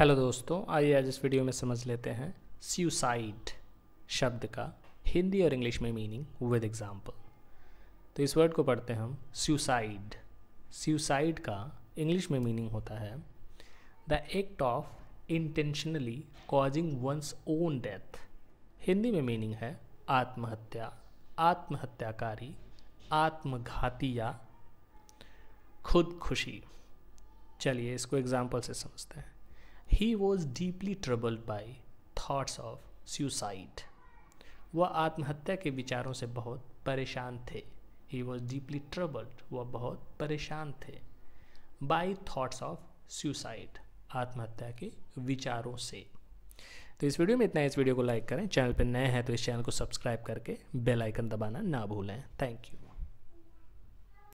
hello दोस्तों आइए आज इस वीडियो में समझ लेते हैं सुसाइड शब्द का हिंदी और इंग्लिश में मीनिंग विद एग्जांपल तो इस वर्ड को पढ़ते हैं हम सुसाइड सुसाइड का इंग्लिश में मीनिंग होता है the act of intentionally causing one's own death Hindi में मीनिंग है आत्महत्या आत्महत्याकारी आत्मघाती या खुदकुशी चलिए इसको एग्जाम्पल से समझते हैं he was deeply troubled by thoughts of suicide वह आत्महत्या के विचारों से बहुत परेशान थे ही वॉज डीपली ट्रबल्ड वह बहुत परेशान थे बाई थाट्स ऑफ सुसाइड आत्महत्या के विचारों से तो इस वीडियो में इतना इस वीडियो को लाइक करें चैनल पर नए हैं तो इस चैनल को सब्सक्राइब करके बेल आइकन दबाना ना भूलें थैंक यू